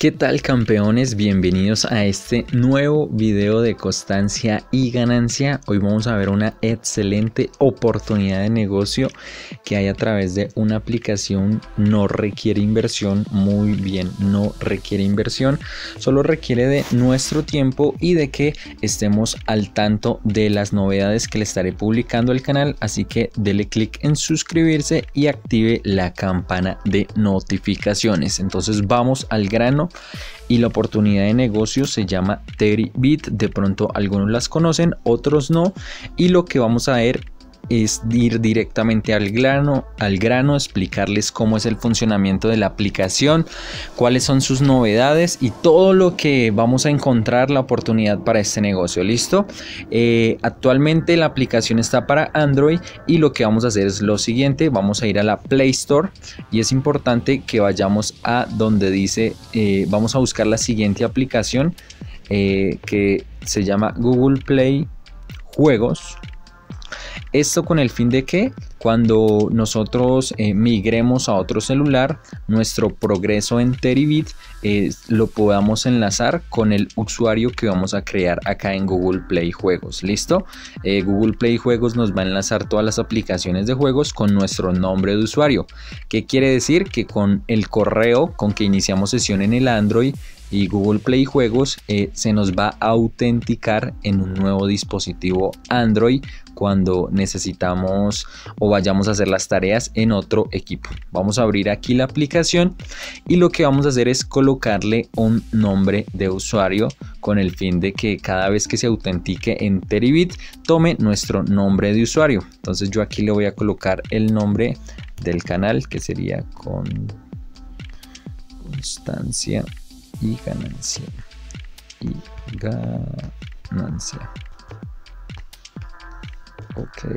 ¿Qué tal campeones? Bienvenidos a este nuevo video de constancia y ganancia. Hoy vamos a ver una excelente oportunidad de negocio que hay a través de una aplicación. No requiere inversión, muy bien, no requiere inversión. Solo requiere de nuestro tiempo y de que estemos al tanto de las novedades que le estaré publicando al canal. Así que dele clic en suscribirse y active la campana de notificaciones. Entonces vamos al grano y la oportunidad de negocio se llama Bit. De pronto algunos las conocen, otros no. Y lo que vamos a ver es ir directamente al grano, al grano, explicarles cómo es el funcionamiento de la aplicación, cuáles son sus novedades y todo lo que vamos a encontrar la oportunidad para este negocio. ¿Listo? Eh, actualmente la aplicación está para Android y lo que vamos a hacer es lo siguiente. Vamos a ir a la Play Store y es importante que vayamos a donde dice, eh, vamos a buscar la siguiente aplicación eh, que se llama Google Play Juegos esto con el fin de que cuando nosotros eh, migremos a otro celular, nuestro progreso en Teribit eh, lo podamos enlazar con el usuario que vamos a crear acá en Google Play Juegos. ¿Listo? Eh, Google Play Juegos nos va a enlazar todas las aplicaciones de juegos con nuestro nombre de usuario. ¿Qué quiere decir? Que con el correo con que iniciamos sesión en el Android, y Google Play Juegos se nos va a autenticar en un nuevo dispositivo Android cuando necesitamos o vayamos a hacer las tareas en otro equipo. Vamos a abrir aquí la aplicación y lo que vamos a hacer es colocarle un nombre de usuario con el fin de que cada vez que se autentique en Teribit tome nuestro nombre de usuario. Entonces yo aquí le voy a colocar el nombre del canal que sería con constancia y ganancia y ganancia Ok.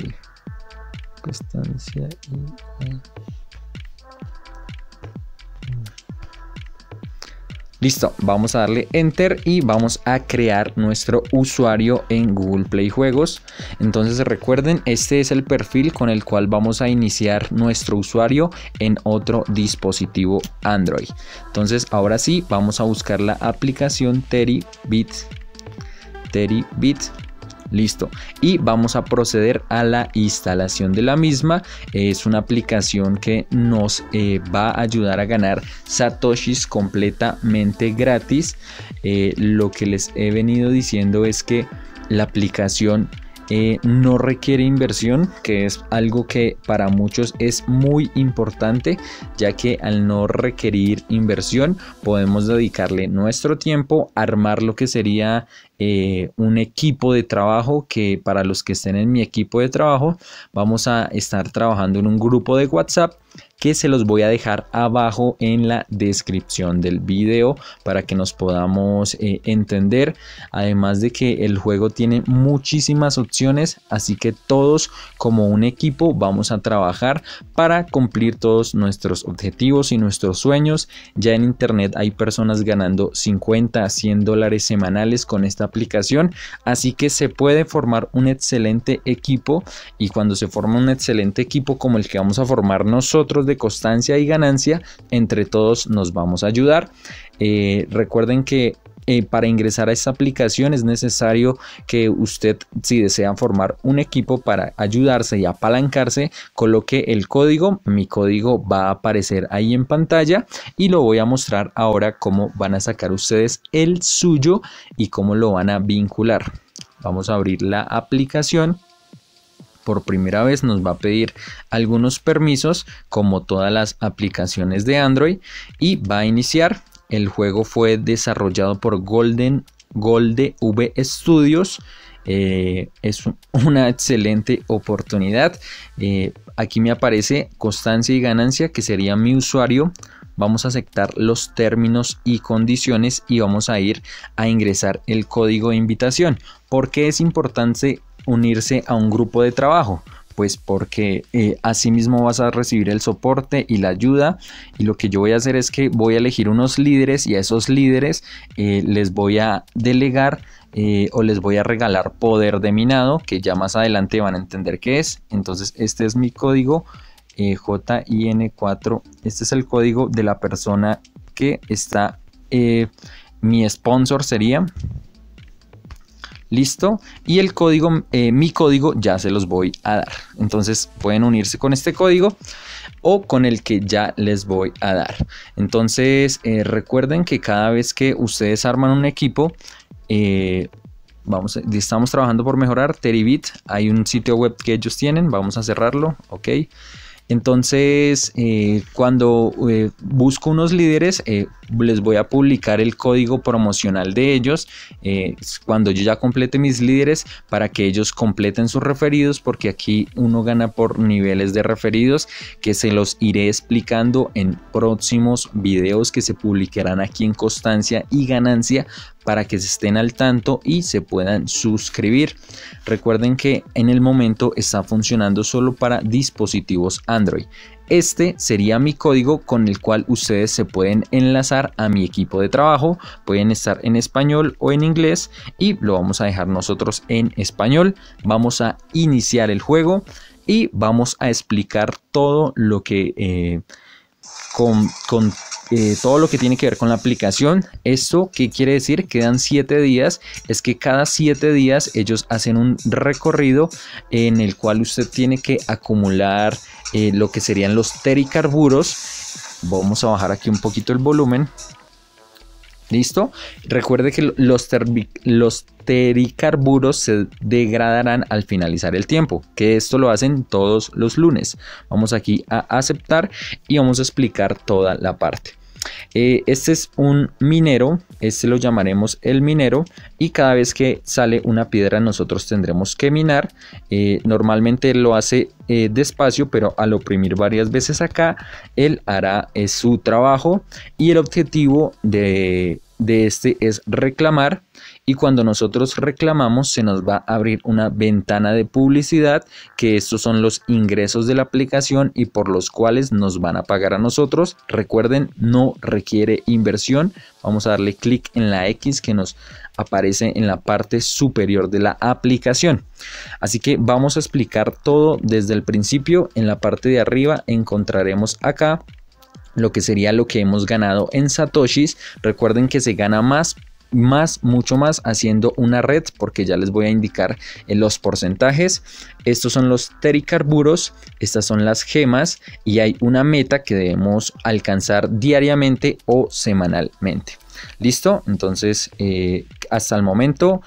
Constancia Listo, vamos a darle enter y vamos a crear nuestro usuario en Google Play Juegos. Entonces recuerden, este es el perfil con el cual vamos a iniciar nuestro usuario en otro dispositivo Android. Entonces ahora sí, vamos a buscar la aplicación Teribit. Teribit Listo. Y vamos a proceder a la instalación de la misma. Es una aplicación que nos eh, va a ayudar a ganar satoshis completamente gratis. Eh, lo que les he venido diciendo es que la aplicación eh, no requiere inversión, que es algo que para muchos es muy importante, ya que al no requerir inversión podemos dedicarle nuestro tiempo, armar lo que sería eh, un equipo de trabajo que para los que estén en mi equipo de trabajo vamos a estar trabajando en un grupo de WhatsApp que se los voy a dejar abajo en la descripción del video para que nos podamos eh, entender además de que el juego tiene muchísimas opciones así que todos como un equipo vamos a trabajar para cumplir todos nuestros objetivos y nuestros sueños ya en internet hay personas ganando 50 a 100 dólares semanales con esta aplicación, así que se puede formar un excelente equipo y cuando se forma un excelente equipo como el que vamos a formar nosotros de constancia y ganancia, entre todos nos vamos a ayudar. Eh, recuerden que eh, para ingresar a esta aplicación es necesario que usted, si desea formar un equipo para ayudarse y apalancarse, coloque el código. Mi código va a aparecer ahí en pantalla y lo voy a mostrar ahora cómo van a sacar ustedes el suyo y cómo lo van a vincular. Vamos a abrir la aplicación por primera vez nos va a pedir algunos permisos como todas las aplicaciones de Android y va a iniciar el juego fue desarrollado por Golden, Golde V Studios. Eh, es una excelente oportunidad. Eh, aquí me aparece constancia y ganancia, que sería mi usuario. Vamos a aceptar los términos y condiciones y vamos a ir a ingresar el código de invitación. porque es importante unirse a un grupo de trabajo? pues porque eh, así mismo vas a recibir el soporte y la ayuda y lo que yo voy a hacer es que voy a elegir unos líderes y a esos líderes eh, les voy a delegar eh, o les voy a regalar poder de minado que ya más adelante van a entender qué es entonces este es mi código JIN4 este es el código de la persona que está mi sponsor sería ¿Listo? Y el código, eh, mi código ya se los voy a dar. Entonces pueden unirse con este código o con el que ya les voy a dar. Entonces eh, recuerden que cada vez que ustedes arman un equipo, eh, vamos, estamos trabajando por mejorar Teribit. Hay un sitio web que ellos tienen. Vamos a cerrarlo. Ok. Entonces, eh, cuando eh, busco unos líderes, eh, les voy a publicar el código promocional de ellos cuando yo ya complete mis líderes para que ellos completen sus referidos, porque aquí uno gana por niveles de referidos que se los iré explicando en próximos videos que se publicarán aquí en Constancia y Ganancia para que se estén al tanto y se puedan suscribir. Recuerden que en el momento está funcionando solo para dispositivos Android. Este sería mi código con el cual ustedes se pueden enlazar a mi equipo de trabajo. Pueden estar en español o en inglés y lo vamos a dejar nosotros en español. Vamos a iniciar el juego y vamos a explicar todo lo que... Eh, con, con eh, todo lo que tiene que ver con la aplicación. ¿Esto qué quiere decir? Quedan 7 días. Es que cada 7 días ellos hacen un recorrido en el cual usted tiene que acumular eh, lo que serían los tericarburos. Vamos a bajar aquí un poquito el volumen. ¿Listo? Recuerde que los tericarburos se degradarán al finalizar el tiempo, que esto lo hacen todos los lunes. Vamos aquí a aceptar y vamos a explicar toda la parte. Eh, este es un minero, este lo llamaremos el minero y cada vez que sale una piedra nosotros tendremos que minar. Eh, normalmente lo hace eh, despacio, pero al oprimir varias veces acá, él hará su trabajo y el objetivo de de este es reclamar y cuando nosotros reclamamos se nos va a abrir una ventana de publicidad que estos son los ingresos de la aplicación y por los cuales nos van a pagar a nosotros. Recuerden, no requiere inversión. Vamos a darle clic en la X que nos aparece en la parte superior de la aplicación. Así que vamos a explicar todo desde el principio. En la parte de arriba encontraremos acá lo que sería lo que hemos ganado en satoshis. Recuerden que se gana más más, mucho más haciendo una red, porque ya les voy a indicar los porcentajes. Estos son los tericarburos, estas son las gemas y hay una meta que debemos alcanzar diariamente o semanalmente. ¿Listo? Entonces, eh, hasta el momento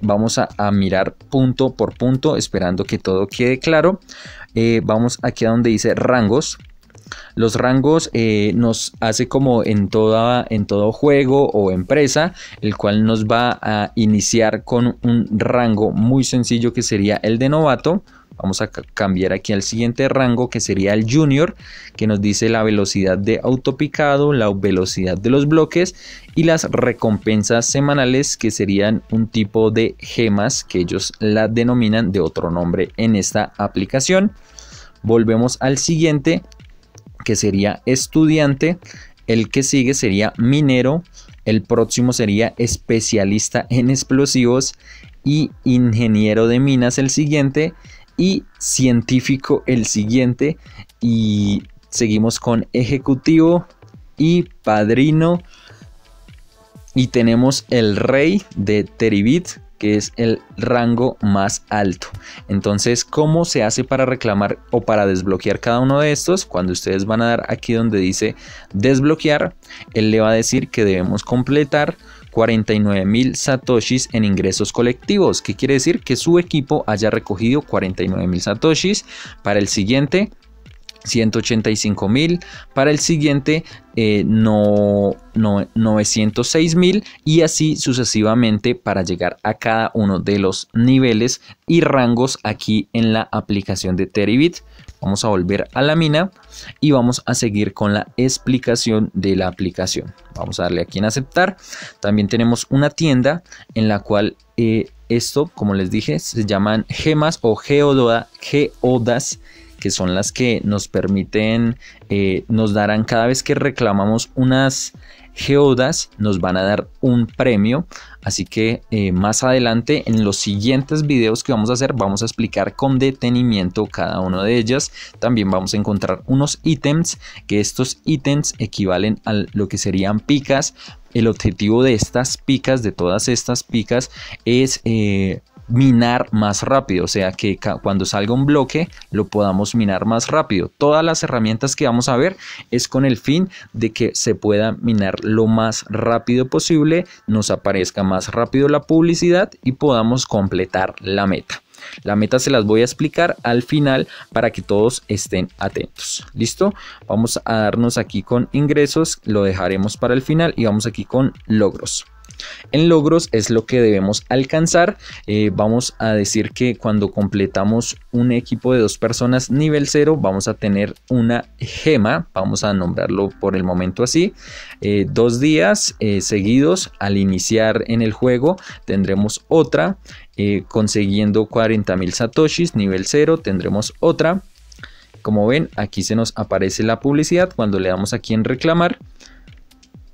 vamos a, mirar punto por punto, esperando que todo quede claro. Eh, vamos aquí a donde dice rangos. Los rangos eh, nos hace como en, toda, en todo juego o empresa, el cual nos va a iniciar con un rango muy sencillo que sería el de novato. Vamos a cambiar aquí al siguiente rango que sería el junior, que nos dice la velocidad de autopicado, la velocidad de los bloques y las recompensas semanales que serían un tipo de gemas que ellos la denominan de otro nombre en esta aplicación. Volvemos al siguiente que sería estudiante, el que sigue sería minero, el próximo sería especialista en explosivos y ingeniero de minas el siguiente y científico el siguiente y seguimos con ejecutivo y padrino y tenemos el rey de Teribit que es el rango más alto. Entonces, ¿cómo se hace para reclamar o para desbloquear cada uno de estos? Cuando ustedes van a dar aquí donde dice desbloquear, él le va a decir que debemos completar 49 mil satoshis en ingresos colectivos, ¿Qué quiere decir que su equipo haya recogido 49 mil satoshis para el siguiente 185 mil, para el siguiente eh, no, 906 mil y así sucesivamente para llegar a cada uno de los niveles y rangos aquí en la aplicación de Teribit. Vamos a volver a la mina y vamos a seguir con la explicación de la aplicación. Vamos a darle aquí en aceptar. También tenemos una tienda en la cual eh, esto, como les dije, se llaman gemas o geodas que son las que nos permiten, eh, nos darán cada vez que reclamamos unas geodas, nos van a dar un premio. Así que eh, más adelante en los siguientes videos que vamos a hacer vamos a explicar con detenimiento cada una de ellas. También vamos a encontrar unos ítems que estos ítems equivalen a lo que serían picas. El objetivo de estas picas, de todas estas picas, es... Eh, minar más rápido, o sea que cuando salga un bloque lo podamos minar más rápido. Todas las herramientas que vamos a ver es con el fin de que se pueda minar lo más rápido posible, nos aparezca más rápido la publicidad y podamos completar la meta. La meta se las voy a explicar al final para que todos estén atentos. ¿Listo? Vamos a darnos aquí con ingresos, lo dejaremos para el final y vamos aquí con logros. En logros es lo que debemos alcanzar. Eh, vamos a decir que cuando completamos un equipo de dos personas nivel 0 vamos a tener una gema. Vamos a nombrarlo por el momento así. Eh, dos días eh, seguidos al iniciar en el juego tendremos otra. Eh, consiguiendo 40.000 satoshis, nivel 0, tendremos otra. Como ven, aquí se nos aparece la publicidad. Cuando le damos aquí en reclamar,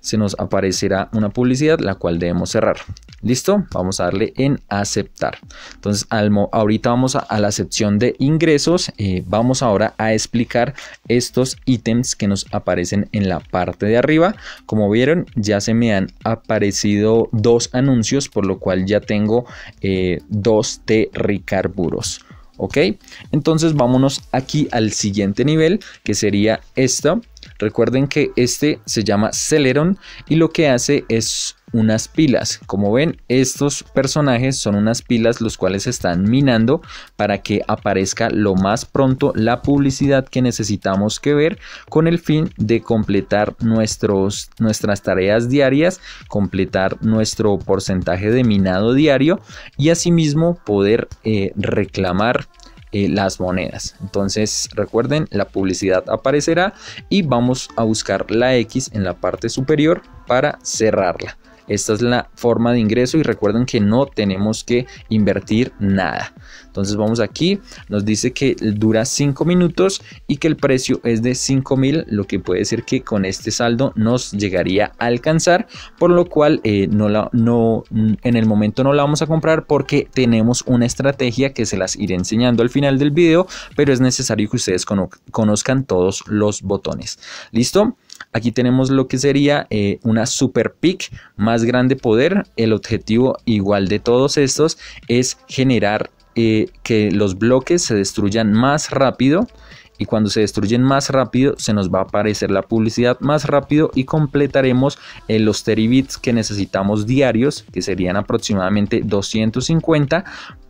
se nos aparecerá una publicidad la cual debemos cerrar. ¿Listo? Vamos a darle en aceptar. Entonces, ahorita vamos a, la sección de ingresos. Eh, vamos ahora a explicar estos ítems que nos aparecen en la parte de arriba. Como vieron, ya se me han aparecido dos anuncios, por lo cual ya tengo eh, dos de ricarburos. ¿ok? Entonces vámonos aquí al siguiente nivel que sería esto Recuerden que este se llama Celeron y lo que hace es unas pilas. Como ven, estos personajes son unas pilas los cuales están minando para que aparezca lo más pronto la publicidad que necesitamos que ver con el fin de completar nuestros, nuestras tareas diarias, completar nuestro porcentaje de minado diario y asimismo poder eh, reclamar eh, las monedas. Entonces recuerden, la publicidad aparecerá y vamos a buscar la X en la parte superior para cerrarla. Esta es la forma de ingreso y recuerden que no tenemos que invertir nada. Entonces vamos aquí, nos dice que dura 5 minutos y que el precio es de mil, lo que puede ser que con este saldo nos llegaría a alcanzar, por lo cual eh, en el momento no la vamos a comprar porque tenemos una estrategia que se las iré enseñando al final del video, pero es necesario que ustedes conozcan todos los botones. ¿Listo? Aquí tenemos lo que sería eh, una super pick, más grande poder. El objetivo igual de todos estos es generar eh, que los bloques se destruyan más rápido y cuando se destruyen más rápido se nos va a aparecer la publicidad más rápido y completaremos eh, los teribits que necesitamos diarios que serían aproximadamente 250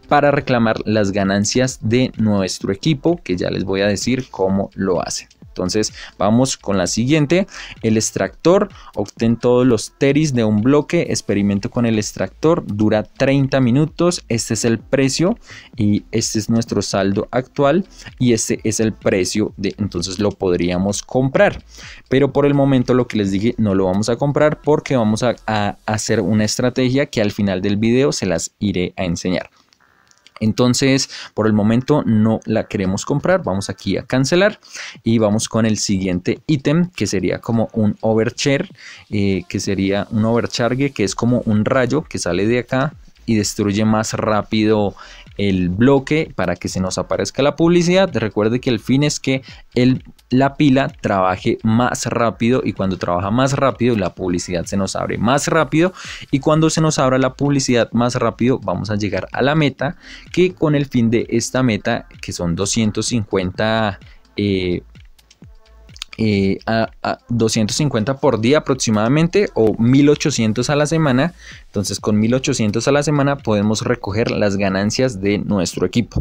para reclamar las ganancias de nuestro equipo que ya les voy a decir cómo lo hacen. Entonces vamos con la siguiente. El extractor, obtén todos los teris de un bloque, experimento con el extractor, dura 30 minutos, este es el precio y este es nuestro saldo actual y este es el precio de entonces lo podríamos comprar. Pero por el momento lo que les dije no lo vamos a comprar porque vamos a, a hacer una estrategia que al final del video se las iré a enseñar. Entonces, por el momento no la queremos comprar. Vamos aquí a cancelar y vamos con el siguiente ítem que sería como un overshare, eh, que sería un overcharge, que es como un rayo que sale de acá y destruye más rápido el bloque para que se nos aparezca la publicidad. Recuerde que el fin es que el la pila trabaje más rápido y cuando trabaja más rápido la publicidad se nos abre más rápido y cuando se nos abra la publicidad más rápido vamos a llegar a la meta que con el fin de esta meta que son 250 eh, a, 250 por día aproximadamente o 1800 a la semana. Entonces con 1800 a la semana podemos recoger las ganancias de nuestro equipo.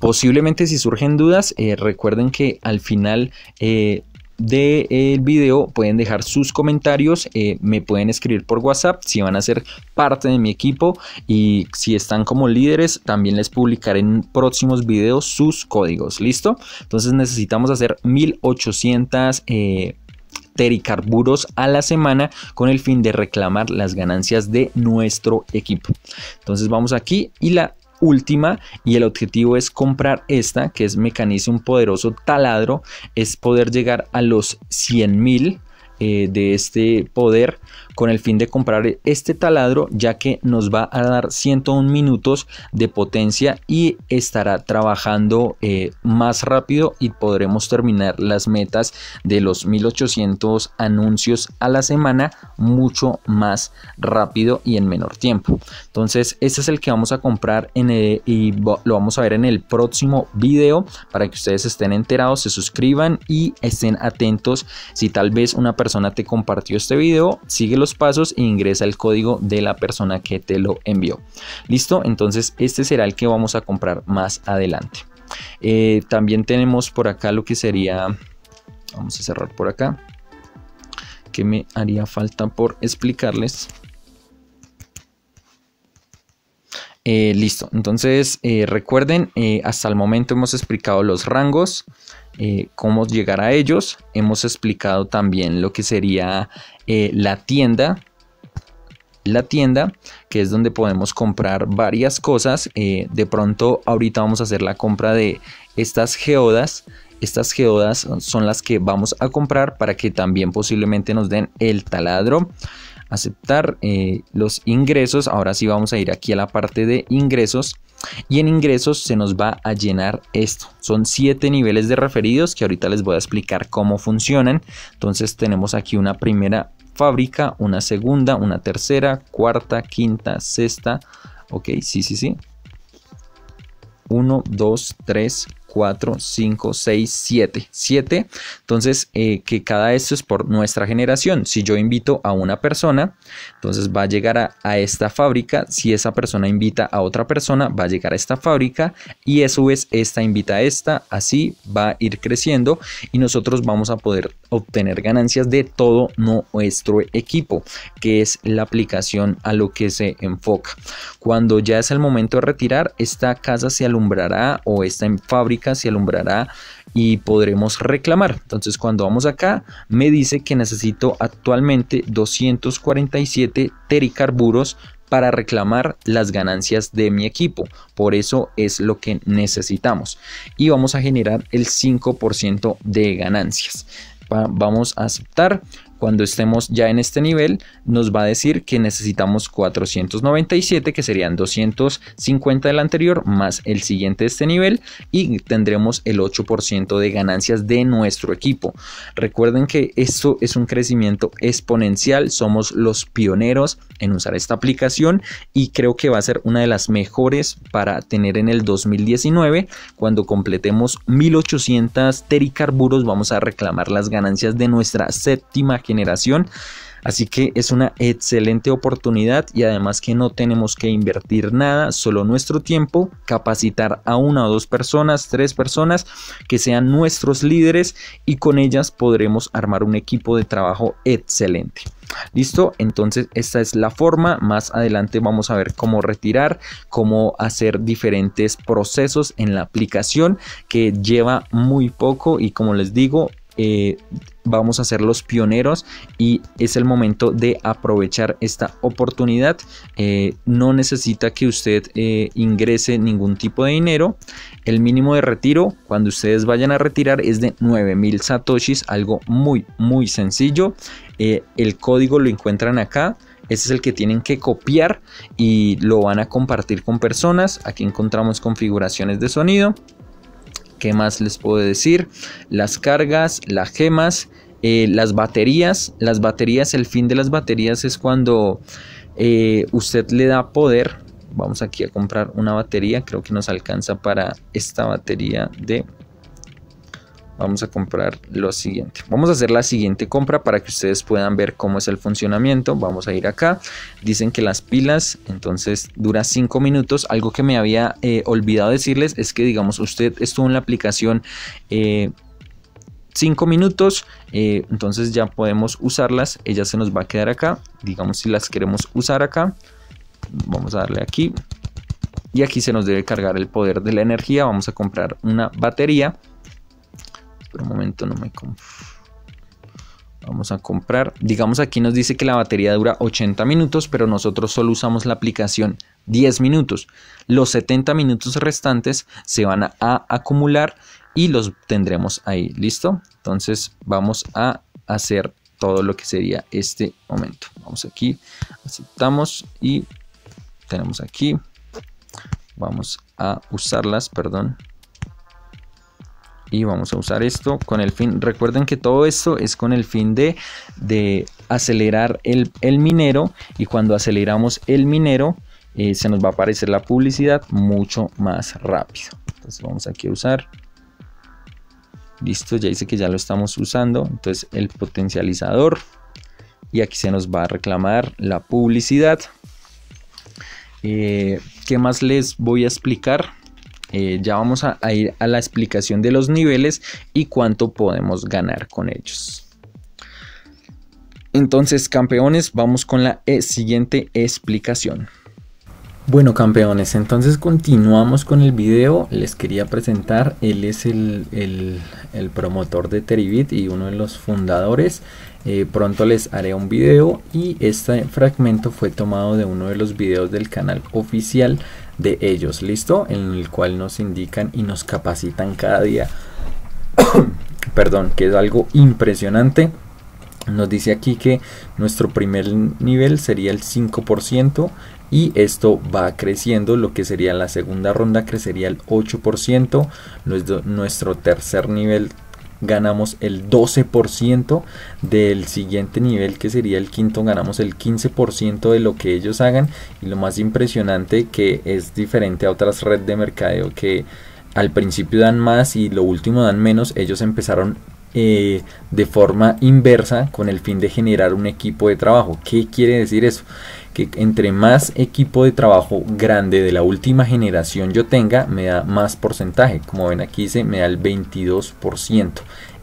Posiblemente si surgen dudas, eh, recuerden que al final eh, del video pueden dejar sus comentarios, eh, me pueden escribir por WhatsApp si van a ser parte de mi equipo y si están como líderes también les publicaré en próximos videos sus códigos, ¿listo? Entonces necesitamos hacer 1800... Eh, tericarburos a la semana con el fin de reclamar las ganancias de nuestro equipo. Entonces vamos aquí y la última y el objetivo es comprar esta que es mecanismo un poderoso taladro es poder llegar a los 100 mil eh, de este poder con el fin de comprar este taladro ya que nos va a dar 101 minutos de potencia y estará trabajando eh, más rápido y podremos terminar las metas de los 1800 anuncios a la semana mucho más rápido y en menor tiempo entonces este es el que vamos a comprar en eh, y lo vamos a ver en el próximo video para que ustedes estén enterados se suscriban y estén atentos si tal vez una persona te compartió este video síguelo pasos e ingresa el código de la persona que te lo envió. Listo, entonces este será el que vamos a comprar más adelante. Eh, también tenemos por acá lo que sería, vamos a cerrar por acá, que me haría falta por explicarles. Eh, listo, entonces eh, recuerden, hasta el momento hemos explicado los rangos, eh, cómo llegar a ellos. Hemos explicado también lo que sería eh, la tienda. La tienda, que es donde podemos comprar varias cosas. Eh, de pronto, ahorita vamos a hacer la compra de estas geodas. Estas geodas son las que vamos a comprar para que también posiblemente nos den el taladro aceptar los ingresos. Ahora sí vamos a ir aquí a la parte de ingresos y en ingresos se nos va a llenar esto. Son siete niveles de referidos que ahorita les voy a explicar cómo funcionan. Entonces tenemos aquí una primera fábrica, una segunda, una tercera, cuarta, quinta, sexta. Ok, sí, sí, sí. 1, 2, 3, 4, 5, 6, 7. 7. Entonces, eh, que cada esto es por nuestra generación. Si yo invito a una persona, entonces va a llegar a, esta fábrica. Si esa persona invita a otra persona, va a llegar a esta fábrica. Y a su vez, esta invita a esta. Así va a ir creciendo y nosotros vamos a poder obtener ganancias de todo nuestro equipo, que es la aplicación a lo que se enfoca. Cuando ya es el momento de retirar, esta casa se alumbrará o esta fábrica se alumbrará y podremos reclamar. Entonces cuando vamos acá me dice que necesito actualmente 247 tericarburos para reclamar las ganancias de mi equipo. Por eso es lo que necesitamos. Y vamos a generar el 5% de ganancias. Vamos a aceptar cuando estemos ya en este nivel, nos va a decir que necesitamos 497, que serían 250 del anterior, más el siguiente de este nivel, y tendremos el 8% de ganancias de nuestro equipo. Recuerden que esto es un crecimiento exponencial, somos los pioneros en usar esta aplicación y creo que va a ser una de las mejores para tener en el 2019, cuando completemos 1800 tericarburos, vamos a reclamar las ganancias de nuestra séptima generación. Así que es una excelente oportunidad y además que no tenemos que invertir nada, solo nuestro tiempo, capacitar a una o dos personas, tres personas que sean nuestros líderes y con ellas podremos armar un equipo de trabajo excelente. Listo, entonces esta es la forma. Más adelante vamos a ver cómo retirar, cómo hacer diferentes procesos en la aplicación que lleva muy poco y como les digo, eh, vamos a ser los pioneros y es el momento de aprovechar esta oportunidad. Eh, no necesita que usted eh, ingrese ningún tipo de dinero. El mínimo de retiro cuando ustedes vayan a retirar es de 9000 satoshis, algo muy muy sencillo. el código lo encuentran acá. Ese es el que tienen que copiar y lo van a compartir con personas. Aquí encontramos configuraciones de sonido. ¿Qué más les puedo decir? Las cargas, las gemas, eh, las baterías. Las baterías, el fin de las baterías es cuando eh, usted le da poder. Vamos aquí a comprar una batería. Creo que nos alcanza para esta batería de vamos a comprar lo siguiente. Vamos a hacer la siguiente compra para que ustedes puedan ver cómo es el funcionamiento. Vamos a ir acá. Dicen que las pilas, entonces dura 5 minutos. Algo que me había eh, olvidado decirles es que, digamos, usted estuvo en la aplicación... 5 eh, minutos, eh, entonces ya podemos usarlas. Ella se nos va a quedar acá. Digamos, si las queremos usar acá, vamos a darle aquí. Y aquí se nos debe cargar el poder de la energía. Vamos a comprar una batería. Por un momento no me Vamos a comprar. Digamos aquí nos dice que la batería dura 80 minutos, pero nosotros solo usamos la aplicación 10 minutos. Los 70 minutos restantes se van a acumular y los tendremos ahí. ¿Listo? Entonces vamos a hacer todo lo que sería este momento. Vamos aquí, aceptamos y tenemos aquí. Vamos a usarlas, perdón y vamos a usar esto con el fin, recuerden que todo esto es con el fin de, de acelerar el, minero y cuando aceleramos el minero eh, se nos va a aparecer la publicidad mucho más rápido. Entonces vamos aquí a usar. Listo, ya dice que ya lo estamos usando. Entonces el potencializador. Y aquí se nos va a reclamar la publicidad. Eh, ¿Qué más les voy a explicar? Eh, ya vamos a, ir a la explicación de los niveles y cuánto podemos ganar con ellos. Entonces, campeones, vamos con la eh, siguiente explicación. Bueno campeones, entonces continuamos con el video, les quería presentar, él es el, promotor de Teribit y uno de los fundadores, eh, pronto les haré un video y este fragmento fue tomado de uno de los videos del canal oficial de ellos, ¿listo? En el cual nos indican y nos capacitan cada día. Perdón, que es algo impresionante. Nos dice aquí que nuestro primer nivel sería el 5% y esto va creciendo, lo que sería la segunda ronda crecería el 8%, nuestro tercer nivel ganamos el 12% del siguiente nivel que sería el quinto ganamos el 15% de lo que ellos hagan y lo más impresionante que es diferente a otras redes de mercadeo que al principio dan más y lo último dan menos ellos empezaron eh, de forma inversa con el fin de generar un equipo de trabajo ¿qué quiere decir eso? que entre más equipo de trabajo grande de la última generación yo tenga, me da más porcentaje. Como ven aquí se me da el 22%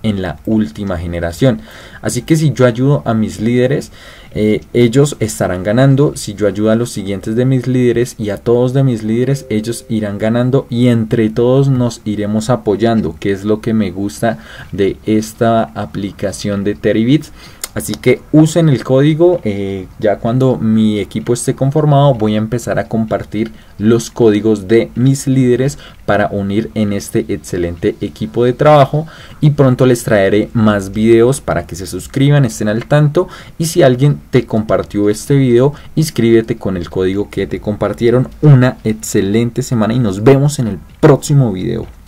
en la última generación. Así que si yo ayudo a mis líderes, eh, ellos estarán ganando. Si yo ayudo a los siguientes de mis líderes y a todos de mis líderes, ellos irán ganando y entre todos nos iremos apoyando, que es lo que me gusta de esta aplicación de Terribits Así que usen el código, eh, ya cuando mi equipo esté conformado voy a empezar a compartir los códigos de mis líderes para unir en este excelente equipo de trabajo y pronto les traeré más videos para que se suscriban, estén al tanto y si alguien te compartió este video, inscríbete con el código que te compartieron. Una excelente semana y nos vemos en el próximo video.